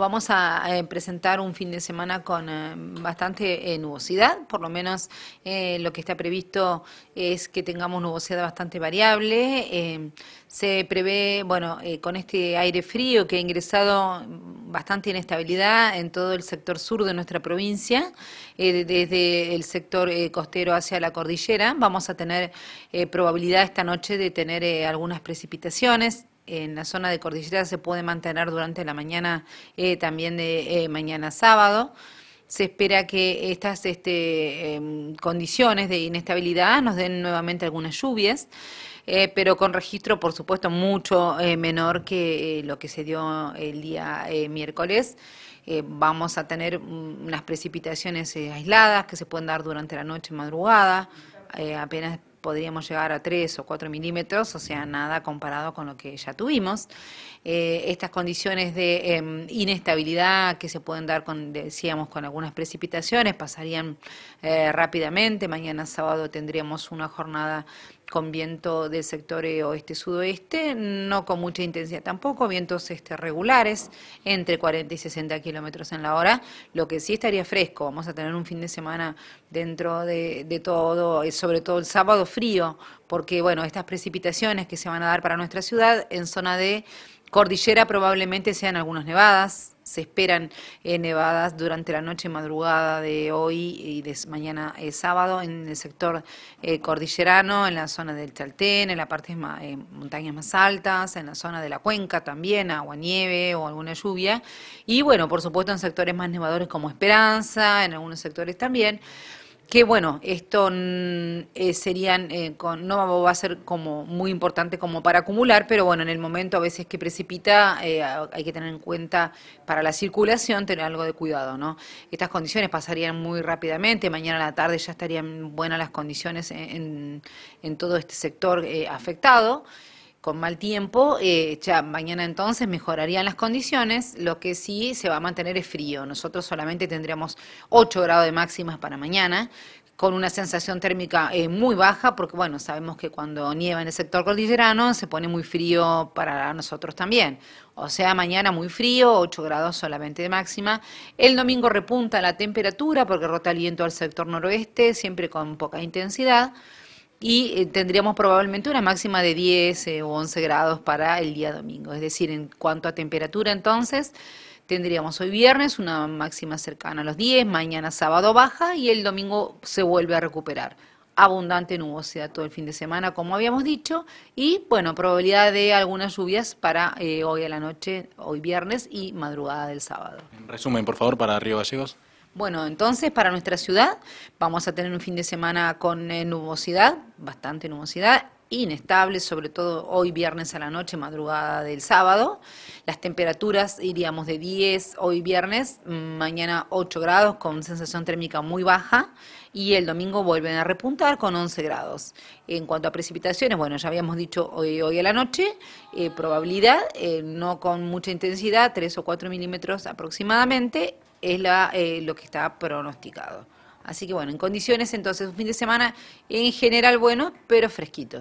Vamos a eh, presentar un fin de semana con eh, bastante eh, nubosidad, por lo menos lo que está previsto es que tengamos nubosidad bastante variable. se prevé, bueno, con este aire frío que ha ingresado bastante inestabilidad en todo el sector sur de nuestra provincia, desde el sector costero hacia la cordillera, vamos a tener probabilidad esta noche de tener algunas precipitaciones en la zona de cordillera se puede mantener durante la mañana eh, también de eh, mañana sábado. Se espera que estas este, em, condiciones de inestabilidad nos den nuevamente algunas lluvias, eh, pero con registro, por supuesto, mucho menor que lo que se dio el día miércoles. vamos a tener mm, unas precipitaciones aisladas que se pueden dar durante la noche, madrugada, apenas podríamos llegar a 3 o 4 milímetros, o sea, nada comparado con lo que ya tuvimos. Eh, estas condiciones de em, inestabilidad que se pueden dar, con, decíamos, con algunas precipitaciones pasarían eh, rápidamente. Mañana sábado tendríamos una jornada con viento del sector oeste-sudoeste, no con mucha intensidad tampoco, vientos este, regulares entre 40 y 60 kilómetros en la hora, lo que sí estaría fresco. Vamos a tener un fin de semana dentro de, de todo, eh, sobre todo el sábado frío, porque bueno, estas precipitaciones que se van a dar para nuestra ciudad en zona de Cordillera probablemente sean algunas nevadas, se esperan eh, nevadas durante la noche madrugada de hoy y de mañana eh, sábado en el sector eh, cordillerano, en la zona del Chaltén, en las partes montañas más altas, en la zona de la cuenca también, agua nieve o alguna lluvia. Y bueno, por supuesto en sectores más nevadores como Esperanza, en algunos sectores también. Que bueno, esto eh, serían, eh, no va a ser como muy importante como para acumular, pero bueno, en el momento a veces que precipita eh, hay que tener en cuenta para la circulación tener algo de cuidado, ¿no? Estas condiciones pasarían muy rápidamente, mañana a la tarde ya estarían buenas las condiciones en, en todo este sector afectado con mal tiempo, eh, ya mañana entonces mejorarían las condiciones, lo que sí se va a mantener es frío. Nosotros solamente tendríamos 8 grados de máxima para mañana, con una sensación térmica eh, muy baja, porque bueno, sabemos que cuando nieva en el sector cordillerano se pone muy frío para nosotros también. O sea, mañana muy frío, 8 grados solamente de máxima. El domingo repunta la temperatura porque rota el viento al sector noroeste, siempre con poca intensidad y eh, tendríamos probablemente una máxima de 10 o 11 grados para el día domingo. Es decir, en cuanto a temperatura entonces, tendríamos hoy viernes una máxima cercana a los 10, mañana sábado baja y el domingo se vuelve a recuperar. Abundante nubosidad todo el fin de semana, como habíamos dicho, y bueno, probabilidad de algunas lluvias para eh, hoy a la noche, hoy viernes y madrugada del sábado. En resumen, por favor, para Río Gallegos. Bueno, entonces para nuestra ciudad vamos a tener un fin de semana con eh, nubosidad, bastante nubosidad, inestable, sobre todo hoy viernes a la noche, madrugada del sábado. Las temperaturas iríamos de 10 hoy viernes, mañana 8 grados con sensación térmica muy baja y el domingo vuelven a repuntar con 11 grados. En cuanto a precipitaciones, bueno, ya habíamos dicho hoy, hoy a la noche, eh, probabilidad, eh, no con mucha intensidad, 3 o 4 milímetros aproximadamente es la, eh, lo que está pronosticado. Así que bueno, en condiciones entonces, un fin de semana en general bueno, pero fresquito.